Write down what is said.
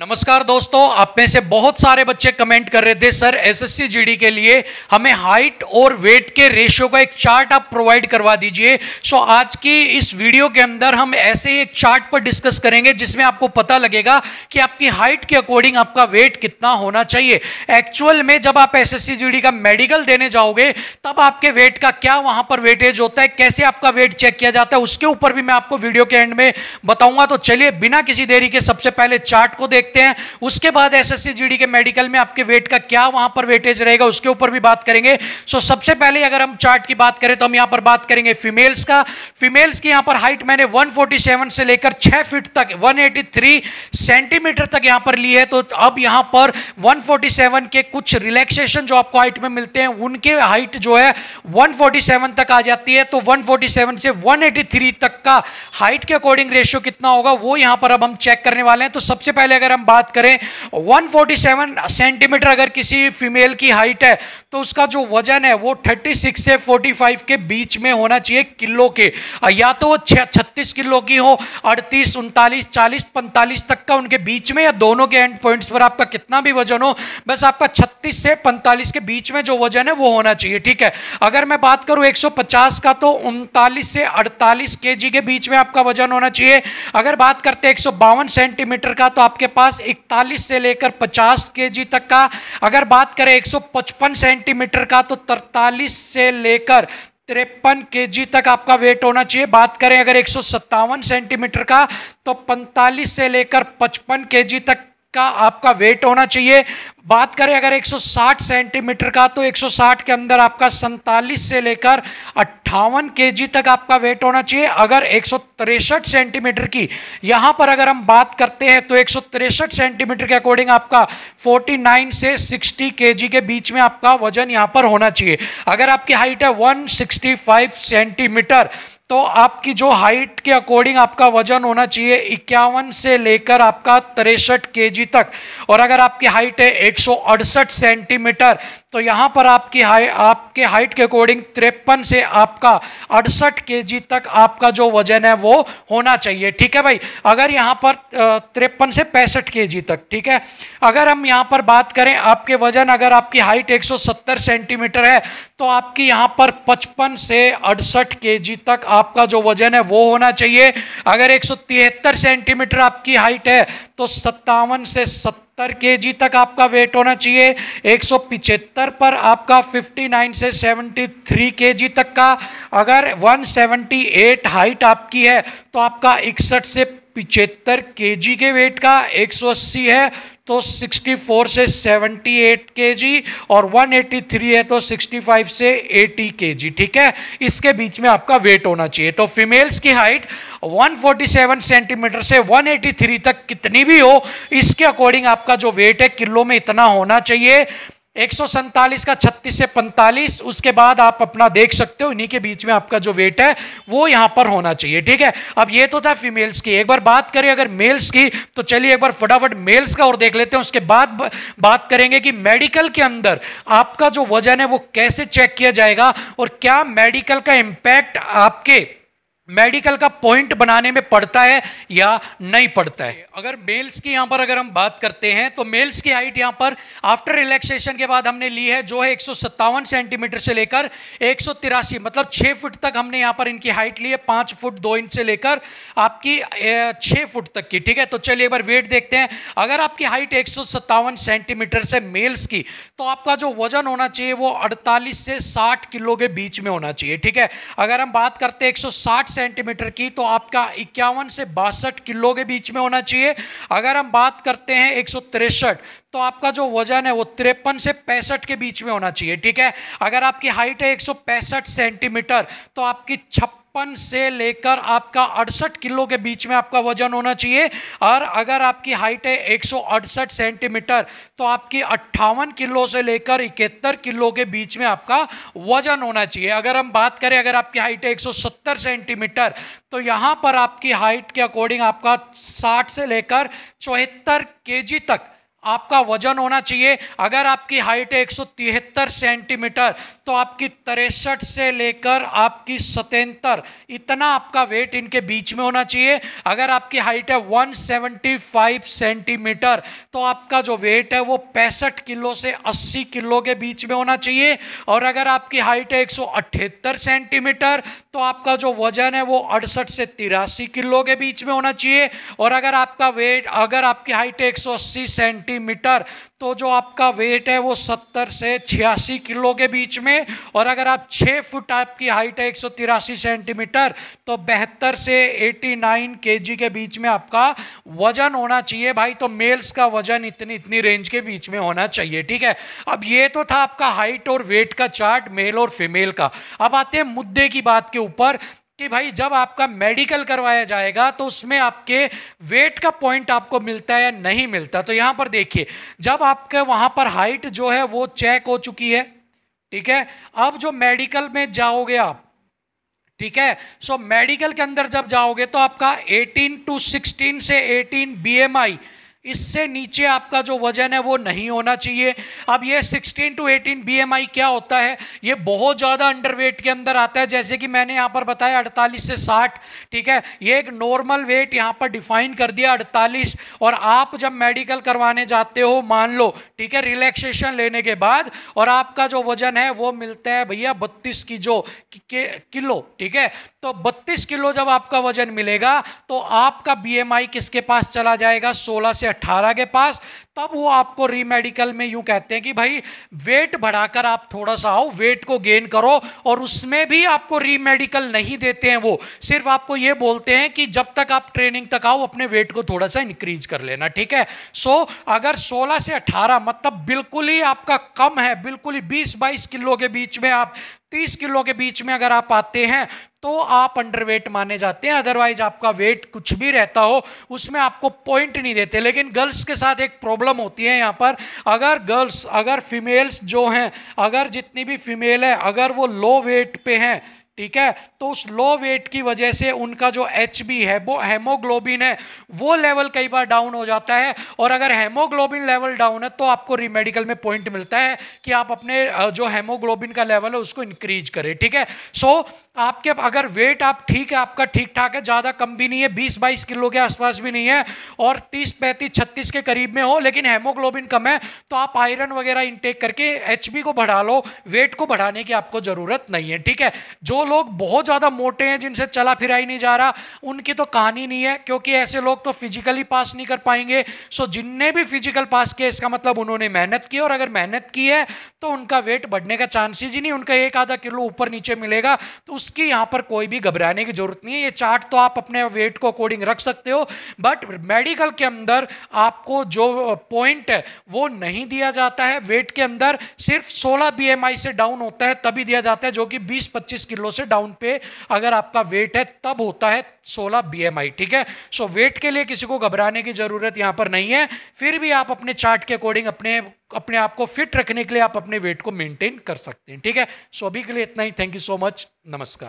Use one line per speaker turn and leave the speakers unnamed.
नमस्कार दोस्तों आप में से बहुत सारे बच्चे कमेंट कर रहे थे सर एसएससी जीडी के लिए हमें हाइट और वेट के रेशियो का एक चार्ट आप प्रोवाइड करवा दीजिए सो आज की इस वीडियो के अंदर हम ऐसे ही एक चार्ट पर डिस्कस करेंगे जिसमें आपको पता लगेगा कि आपकी हाइट के अकॉर्डिंग आपका वेट कितना होना चाहिए एक्चुअल में जब आप एस एस का मेडिकल देने जाओगे तब आपके वेट का क्या वहां पर वेटेज होता है कैसे आपका वेट चेक किया जाता है उसके ऊपर भी मैं आपको वीडियो के एंड में बताऊंगा तो चलिए बिना किसी देरी के सबसे पहले चार्ट को देख देखते हैं उसके बाद एस एस के मेडिकल में आपके वेट का क्या वहां पर वेटेज रहेगा उसके ऊपर भी बात करेंगे सो सबसे पहले अगर हम चार्ट की बात करें तो हम यहां पर बात करेंगे फीमेल्स का फीमेल्स की यहां पर हाइट मैंने 147 से लेकर 6 फीट तक 183 सेंटीमीटर तक यहां पर ली है तो अब यहां पर 147 के कुछ रिलैक्सेशन जो आपको हाइट में मिलते हैं उनके हाइट जो है 147 तक आ जाती है तो 147 से 183 तक का हाइट के अकॉर्डिंग रेशियो कितना होगा वो यहां पर अब हम चेक करने वाले हैं तो सबसे पहले अगर हम बात करें 147 सेंटीमीटर अगर किसी फीमेल की हाइट है तो उसका जो वजन है वो 36 से 45 के बीच में होना चाहिए किलो के या तो वो छत्तीस किलो की हो अड़तीस उनतालीस चालीस पैंतालीस तक का उनके बीच में या दोनों के एंड पॉइंट्स पर आपका कितना भी वजन हो बस आपका छत्तीस से पैंतालीस के बीच में जो वजन है वो होना चाहिए ठीक है अगर मैं बात करूं एक का तो उनतालीस से अड़तालीस के के बीच में आपका वजन होना चाहिए अगर बात करते हैं एक सेंटीमीटर का तो आपके पास पास 41 से लेकर 50 केजी तक का अगर बात करें 155 सेंटीमीटर का तो तरतालीस से लेकर तिरपन के तक आपका वेट होना चाहिए बात करें अगर एक सेंटीमीटर का तो 45 से लेकर 55 के तक का आपका वेट होना चाहिए बात करें अगर 160 सेंटीमीटर का तो 160 के अंदर आपका सैतालीस से लेकर अट्ठावन के तक आपका वेट होना चाहिए अगर एक सेंटीमीटर की यहां पर अगर हम बात करते हैं तो एक सेंटीमीटर के अकॉर्डिंग आपका 49 से 60 के के बीच में आपका वजन यहां पर होना चाहिए अगर आपकी हाइट है 165 सेंटीमीटर तो आपकी जो हाइट के अकॉर्डिंग आपका वजन होना चाहिए इक्यावन से लेकर आपका तिरसठ के तक और अगर आपकी हाइट है एक सेंटीमीटर तो यहाँ पर आपकी हाई आपके हाइट के अकॉर्डिंग तिरपन से आपका अड़सठ के तक आपका जो वजन है वो होना चाहिए ठीक है भाई अगर यहाँ पर तिरपन से पैंसठ के तक ठीक है अगर हम यहाँ पर बात करें आपके वजन अगर आपकी हाइट 170 सेंटीमीटर है तो आपकी यहाँ पर 55 से अड़सठ के तक आपका जो वजन है वो होना चाहिए अगर एक सेंटीमीटर आपकी हाइट है तो सत्तावन से सत्तर के जी तक आपका वेट होना चाहिए एक पर आपका 59 से 73 के जी तक का अगर 178 हाइट आपकी है तो आपका इकसठ से पिचहत्तर के के वेट का 180 है तो 64 से 78 के और 183 है तो 65 से 80 के ठीक है इसके बीच में आपका वेट होना चाहिए तो फीमेल्स की हाइट 147 सेंटीमीटर से 183 तक कितनी भी हो इसके अकॉर्डिंग आपका जो वेट है किलो में इतना होना चाहिए एक का 36 से 45 उसके बाद आप अपना देख सकते हो इन्हीं के बीच में आपका जो वेट है वो यहां पर होना चाहिए ठीक है अब ये तो था फीमेल्स की एक बार बात करें अगर मेल्स की तो चलिए एक बार फटाफट मेल्स का और देख लेते हैं उसके बाद बात करेंगे कि मेडिकल के अंदर आपका जो वजन है वो कैसे चेक किया जाएगा और क्या मेडिकल का इंपैक्ट आपके मेडिकल का पॉइंट बनाने में पड़ता है या नहीं पड़ता है अगर मेल्स की यहाँ पर अगर हम बात करते हैं तो मेल्स की हाइट यहाँ पर आफ्टर रिलैक्सेशन के बाद हमने ली है जो है एक सेंटीमीटर से लेकर एक मतलब 6 फुट तक हमने यहाँ पर इनकी हाइट ली है 5 फुट दो इंच से लेकर आपकी 6 फुट तक की ठीक है तो चलिए एक बार वेट देखते हैं अगर आपकी हाइट एक सेंटीमीटर से मेल्स की तो आपका जो वजन होना चाहिए वो अड़तालीस से साठ किलो के बीच में होना चाहिए ठीक है अगर हम बात करते हैं एक सेंटीमीटर की तो आपका इक्यावन से बासठ किलो के बीच में होना चाहिए अगर हम बात करते हैं एक तो आपका जो वजन है वो तिरपन से पैंसठ के बीच में होना चाहिए ठीक है अगर आपकी हाइट है एक सेंटीमीटर तो आपकी छप्पन छप्पन से लेकर आपका अड़सठ किलो के बीच में आपका वजन होना चाहिए और अगर आपकी हाइट है एक सेंटीमीटर तो आपकी अट्ठावन किलो से लेकर इकहत्तर किलो के बीच में आपका वजन होना चाहिए अगर हम बात करें अगर आपकी हाइट है 170 सेंटीमीटर तो यहाँ पर आपकी हाइट के अकॉर्डिंग आपका 60 से लेकर चौहत्तर के तक आपका वजन होना चाहिए अगर आपकी हाइट है एक सेंटीमीटर तो आपकी तिरसठ से लेकर आपकी सतहत्तर इतना आपका वेट इनके बीच में होना चाहिए अगर आपकी हाइट है 175 सेंटीमीटर तो आपका जो वेट है वो पैंसठ किलो से 80 किलो के बीच में होना चाहिए और अगर आपकी हाइट है एक सेंटीमीटर तो आपका जो वजन है वो अड़सठ से तिरासी किलो के बीच में होना चाहिए और अगर आपका वेट अगर आपकी हाइट है एक सेंटीमीटर मिलीमीटर तो जो आपका वेट है वो 70 से छियासी किलो के बीच में और अगर आप 6 फुट आपकी हाइट है एक सेंटीमीटर तो बेहतर से 89 नाइन के के बीच में आपका वजन होना चाहिए भाई तो मेल्स का वजन इतनी इतनी रेंज के बीच में होना चाहिए ठीक है अब ये तो था आपका हाइट और वेट का चार्ट मेल और फीमेल का अब आते हैं मुद्दे की बात के ऊपर कि भाई जब आपका मेडिकल करवाया जाएगा तो उसमें आपके वेट का पॉइंट आपको मिलता है या नहीं मिलता तो यहाँ पर देखिए जब आपके वहाँ पर हाइट जो है वो चेक हो चुकी है ठीक है अब जो मेडिकल में जाओगे आप ठीक है सो मेडिकल के अंदर जब जाओगे तो आपका 18 टू 16 से 18 बी इससे नीचे आपका जो वजन है वो नहीं होना चाहिए अब ये 16 टू 18 बीएमआई क्या होता है ये बहुत ज़्यादा अंडरवेट के अंदर आता है जैसे कि मैंने यहाँ पर बताया 48 से 60 ठीक है ये एक नॉर्मल वेट यहाँ पर डिफाइन कर दिया 48 और आप जब मेडिकल करवाने जाते हो मान लो ठीक है रिलैक्सेशन लेने के बाद और आपका जो वजन है वो मिलता है भैया बत्तीस की जो किलो ठीक है तो बत्तीस किलो जब आपका वजन मिलेगा तो आपका बी किसके पास चला जाएगा सोलह से 18 के पास तब वो आपको रीमेडिकल में यूं कहते हैं कि भाई वेट बढ़ाकर आप थोड़ा सा आओ वेट को गेन करो और उसमें भी आपको रीमेडिकल नहीं देते हैं वो सिर्फ आपको ये बोलते हैं कि जब तक आप ट्रेनिंग तक आओ अपने वेट को थोड़ा सा इंक्रीज कर लेना ठीक है सो so, अगर 16 से 18 मतलब बिल्कुल ही आपका कम है बिल्कुल ही बीस बाईस किलो के बीच में आप तीस किलो के बीच में अगर आप आते हैं तो आप अंडरवेट माने जाते हैं अदरवाइज आपका वेट कुछ भी रहता हो उसमें आपको पॉइंट नहीं देते लेकिन गर्ल्स के साथ एक प्रॉब्लम होती है यहाँ पर अगर गर्ल्स अगर फीमेल्स जो हैं अगर जितनी भी फीमेल है अगर वो लो वेट पे हैं ठीक है तो उस लो वेट की वजह से उनका जो एच बी है वो हेमोग्लोबिन है वो लेवल कई बार डाउन हो जाता है और अगर हेमोग्लोबिन लेवल डाउन है तो आपको रिमेडिकल में पॉइंट मिलता है कि आप अपने जो हेमोग्लोबिन का लेवल है उसको इंक्रीज करें ठीक है सो so, आपके अगर वेट आप ठीक है आपका ठीक ठाक है ज़्यादा कम भी नहीं है बीस बाईस किलो के आसपास भी नहीं है और तीस पैंतीस छत्तीस के करीब में हो लेकिन हेमोग्लोबिन कम है तो आप आयरन वगैरह इनटेक करके एच को बढ़ा लो वेट को बढ़ाने की आपको ज़रूरत नहीं है ठीक है जो लोग बहुत ज़्यादा मोटे हैं जिनसे चला फिरा ही नहीं जा रहा उनकी तो कहानी नहीं है क्योंकि ऐसे लोग तो फिजिकली पास नहीं कर पाएंगे सो जिनने भी फिजिकल पास किया इसका मतलब उन्होंने मेहनत की और अगर मेहनत की है तो उनका वेट बढ़ने का चांसेज ही नहीं उनका एक आधा किलो ऊपर नीचे मिलेगा तो उसकी यहाँ पर कोई भी घबराने की जरूरत नहीं है ये चार्ट तो आप अपने वेट को अकॉर्डिंग रख सकते हो बट मेडिकल के अंदर आपको जो पॉइंट है वो नहीं दिया जाता है वेट के अंदर सिर्फ सोलह बी से डाउन होता है तभी दिया जाता है जो कि बीस पच्चीस किलो से डाउन पे अगर आपका वेट है तब होता है 16 बीएमआई ठीक है सो so, वेट के लिए किसी को घबराने की जरूरत यहां पर नहीं है फिर भी आप अपने चार्ट के अकॉर्डिंग अपने अपने आप को फिट रखने के लिए आप अपने वेट को मेंटेन कर सकते हैं ठीक है सो so, अभी के लिए इतना ही थैंक यू सो मच नमस्कार